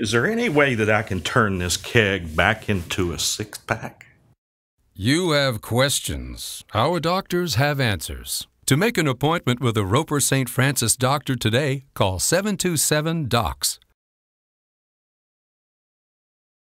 Is there any way that I can turn this keg back into a six pack? You have questions. Our doctors have answers. To make an appointment with a Roper St. Francis doctor today, call 727 DOCS